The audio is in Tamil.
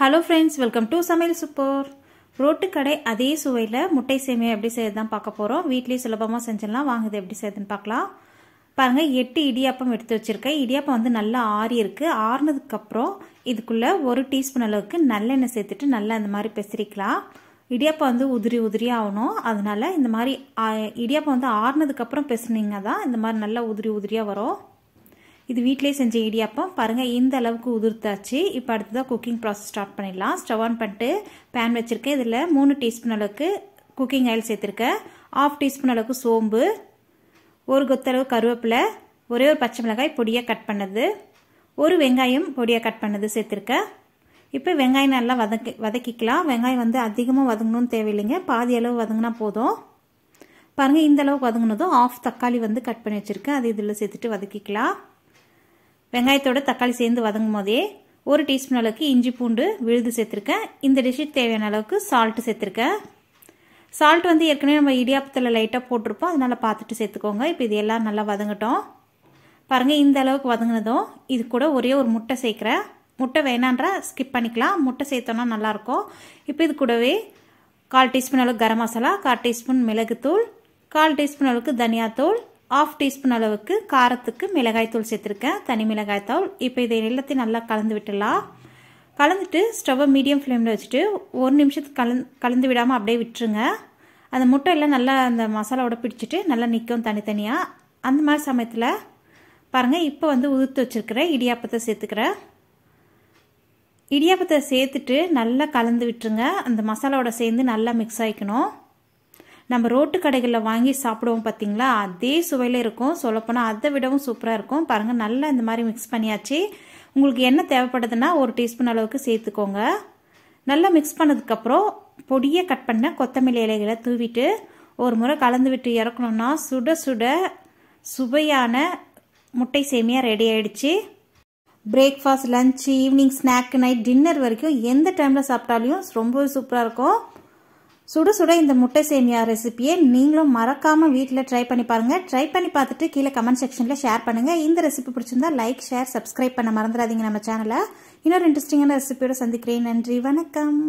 ஹலோ ஃப்ரெண்ட்ஸ் வெல்கம் டு சமையல் சூப்பர் ரோட்டு கடை அதே சுவையில் முட்டை சேமியை எப்படி செய்யுது தான் பார்க்க போகிறோம் வீட்லேயும் சுலபமாக செஞ்சிடலாம் வாங்குது எப்படி செய்யுதுன்னு பார்க்கலாம் பாருங்கள் எட்டு இடியாப்பம் எடுத்து வச்சுருக்கேன் இடியாப்பம் வந்து நல்லா ஆறி இருக்குது ஆறுனதுக்கப்புறம் இதுக்குள்ளே ஒரு டீஸ்பூன் அளவுக்கு நல்லெண்ணெய் சேர்த்துட்டு நல்லா இந்த மாதிரி பெசிரிக்கலாம் இடியாப்பம் வந்து உதிரி உதிரி ஆகணும் அதனால் இந்த மாதிரி இடியாப்பம் வந்து ஆறுனதுக்கப்புறம் பெசுனீங்க தான் இந்த மாதிரி நல்லா உதிரி உதிரியாக வரும் இது வீட்டிலே செஞ்ச இடியாப்பம் பாருங்கள் இந்த அளவுக்கு உதிர்த்தாச்சு இப்போ அடுத்துதான் குக்கிங் ப்ராசஸ் ஸ்டார்ட் பண்ணிடலாம் ஸ்டவ் ஆன் பண்ணிட்டு பேன் வச்சுருக்கேன் இதில் மூணு டீஸ்பூன் அளவுக்கு குக்கிங் ஆயில் சேர்த்துருக்கேன் ஆஃப் டீஸ்பூன் அளவுக்கு சோம்பு ஒரு கொத்தளவு கருவேப்பிலை ஒரே ஒரு பச்சை மிளகாய் பொடியாக கட் பண்ணது ஒரு வெங்காயம் பொடியாக கட் பண்ணது சேர்த்துருக்கேன் இப்போ வெங்காயம் நல்லா வதக்கி வதக்கிக்கலாம் வெங்காயம் வந்து அதிகமாக வதங்கணும்னு தேவையில்லைங்க பாதி அளவு வதங்கினா போதும் பாருங்கள் இந்த அளவுக்கு வதங்கினதும் ஆஃப் தக்காளி வந்து கட் பண்ணி வச்சுருக்கேன் அது இதில் சேர்த்துட்டு வதக்கிக்கலாம் வெங்காயத்தோட தக்காளி சேர்ந்து வதங்கும் போதே ஒரு டீஸ்பூன் அளவுக்கு இஞ்சி பூண்டு விழுது சேர்த்துருக்கேன் இந்த டிஷ்ஷுக்கு தேவையான அளவுக்கு சால்ட்டு சேர்த்துருக்கேன் சால்ட் வந்து ஏற்கனவே நம்ம இடியாப்பத்தில் லைட்டாக போட்டிருப்போம் அதனால் பார்த்துட்டு சேர்த்துக்கோங்க இப்போ இது எல்லாம் நல்லா வதங்கட்டும் பாருங்கள் இந்த அளவுக்கு வதங்கினதும் இது கூட ஒரே ஒரு முட்டை சேர்க்குறேன் முட்டை வேணான்ற ஸ்கிப் பண்ணிக்கலாம் முட்டை சேர்த்தோன்னா நல்லாயிருக்கும் இப்போ இது கூடவே கால் டீஸ்பூன் அளவுக்கு கரம் மசாலா கால் டீஸ்பூன் மிளகுத்தூள் கால் டீஸ்பூன் அளவுக்கு தனியாத்தூள் ஆஃப் டீஸ்பூன் அளவுக்கு காரத்துக்கு மிளகாய்த்தூள் சேர்த்துருக்கேன் தனி மிளகாய்த்தூள் இப்போ இதை எல்லாத்தையும் நல்லா கலந்து விட்டுடலாம் கலந்துட்டு ஸ்டவ்வை மீடியம் ஃப்ளேமில் வச்சுட்டு ஒரு நிமிஷத்துக்கு கலந்து கலந்து விடாமல் அப்படியே விட்டுருங்க அந்த முட்டையெல்லாம் நல்லா அந்த மசாலாவோட பிடிச்சிட்டு நல்லா நிற்கும் தனித்தனியாக அந்த மாதிரி சமயத்தில் பாருங்கள் இப்போ வந்து உதிர்த்து வச்சுருக்கிறேன் இடியாப்பத்தை சேர்த்துக்கிறேன் இடியாப்பத்தை சேர்த்துட்டு நல்லா கலந்து விட்டுருங்க அந்த மசாலாவோட சேர்ந்து நல்லா மிக்ஸ் ஆகிக்கணும் நம்ம ரோட்டு கடைகளில் வாங்கி சாப்பிடுவோம் பார்த்தீங்களா அதே சுவையில் இருக்கும் சொல்லப்போனால் அதை விடவும் சூப்பராக இருக்கும் பாருங்கள் நல்லா இந்த மாதிரி மிக்ஸ் பண்ணியாச்சு உங்களுக்கு என்ன தேவைப்படுதுன்னா ஒரு டீஸ்பூன் அளவுக்கு சேர்த்துக்கோங்க நல்லா மிக்ஸ் பண்ணதுக்கப்புறம் பொடியை கட் பண்ண கொத்தமல்லி இலைகளை தூவிட்டு ஒரு முறை கலந்து விட்டு இறக்கணும்னா சுட சுட சுவையான முட்டை சேமியாக ரெடி ஆயிடுச்சு breakfast lunch evening snack night dinner வரைக்கும் எந்த டைமில் சாப்பிட்டாலையும் ரொம்பவே சூப்பராக இருக்கும் சுட சுட இந்த முட்டை சேமியா ரெசிபியை நீங்களும் மறக்காமல் வீட்டில் ட்ரை பண்ணி பாருங்கள் ட்ரை பண்ணி பார்த்துட்டு கீழே கமெண்ட் செக்ஷனில் ஷேர் பண்ணுங்க இந்த ரெசிபி பிடிச்சிருந்தா லைக் ஷேர் சப்ஸ்கிரைப் பண்ண மறந்துடாதீங்க நம்ம சேனலை இன்னொரு இன்ட்ரெஸ்டிங்கான ரெசிபியோட சந்திக்கிறேன் நன்றி வணக்கம்